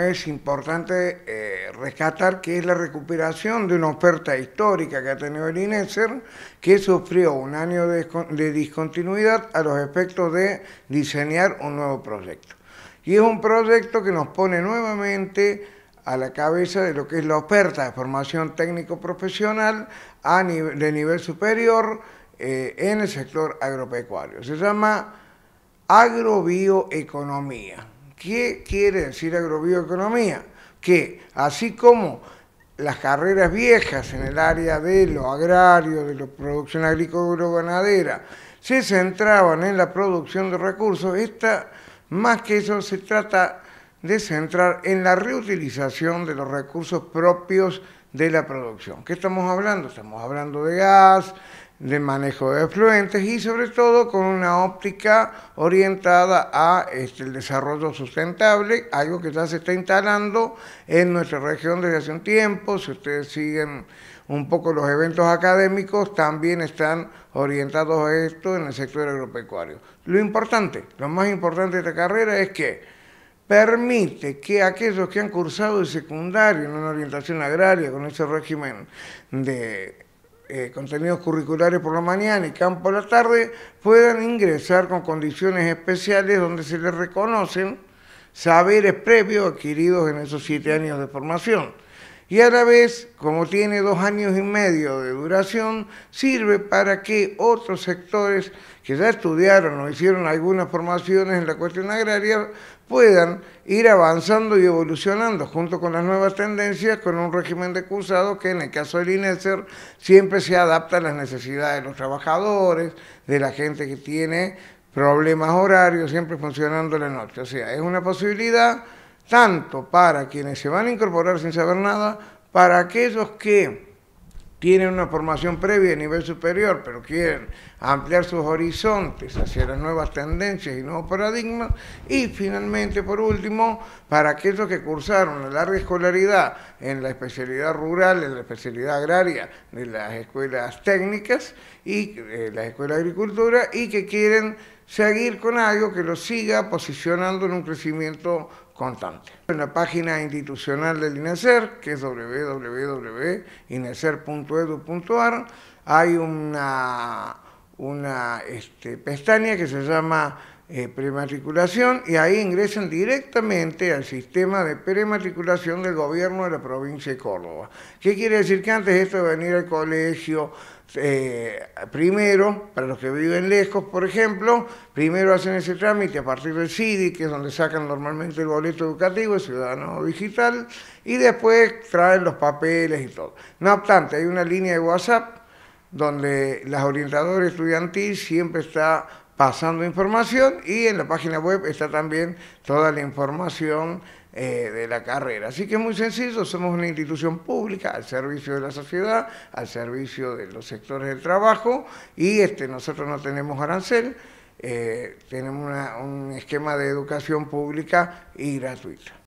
Es importante eh, rescatar que es la recuperación de una oferta histórica que ha tenido el INESER, que sufrió un año de, discontinuidad a los efectos de diseñar un nuevo proyecto. Y es un proyecto que nos pone nuevamente a la cabeza de lo que es la oferta de formación técnico-profesional de nivel superior eh, en el sector agropecuario. Se llama agrobioeconomía. ¿Qué quiere decir agrobioeconomía? Que así como las carreras viejas en el área de lo agrario, de la producción agrícola-ganadera, se centraban en la producción de recursos, esta, más que eso, se trata de centrar en la reutilización de los recursos propios de la producción. ¿Qué estamos hablando? Estamos hablando de gas, de manejo de efluentes y sobre todo con una óptica orientada a este, el desarrollo sustentable, algo que ya se está instalando en nuestra región desde hace un tiempo. Si ustedes siguen un poco los eventos académicos, también están orientados a esto en el sector agropecuario. Lo importante, lo más importante de esta carrera es que permite que aquellos que han cursado el secundario en una orientación agraria con ese régimen de eh, contenidos curriculares por la mañana y campo por la tarde, puedan ingresar con condiciones especiales donde se les reconocen saberes previos adquiridos en esos siete años de formación y a la vez, como tiene dos años y medio de duración, sirve para que otros sectores que ya estudiaron o hicieron algunas formaciones en la cuestión agraria puedan ir avanzando y evolucionando junto con las nuevas tendencias con un régimen de cursado que en el caso del INESER siempre se adapta a las necesidades de los trabajadores, de la gente que tiene problemas horarios, siempre funcionando la noche. O sea, es una posibilidad tanto para quienes se van a incorporar sin saber nada, para aquellos que tienen una formación previa a nivel superior, pero quieren ampliar sus horizontes hacia las nuevas tendencias y nuevos paradigmas, y finalmente, por último, para aquellos que cursaron la larga escolaridad en la especialidad rural, en la especialidad agraria de las escuelas técnicas y eh, la escuela de agricultura, y que quieren seguir con algo que los siga posicionando en un crecimiento en la página institucional del INECER, que es www.inacer.edu.ar, hay una, este, pestaña que se llama eh, prematriculación y ahí ingresan directamente al sistema de prematriculación del gobierno de la provincia de Córdoba. ¿Qué quiere decir que antes esto de venir al colegio, eh, primero, para los que viven lejos, por ejemplo, primero hacen ese trámite a partir del CIDI, que es donde sacan normalmente el boleto educativo, el ciudadano digital, y después traen los papeles y todo. No obstante, hay una línea de WhatsApp donde las orientadoras estudiantil siempre está pasando información y en la página web está también toda la información eh, de la carrera. Así que es muy sencillo, somos una institución pública al servicio de la sociedad, al servicio de los sectores del trabajo y este, nosotros no tenemos arancel, eh, tenemos un esquema de educación pública y gratuita.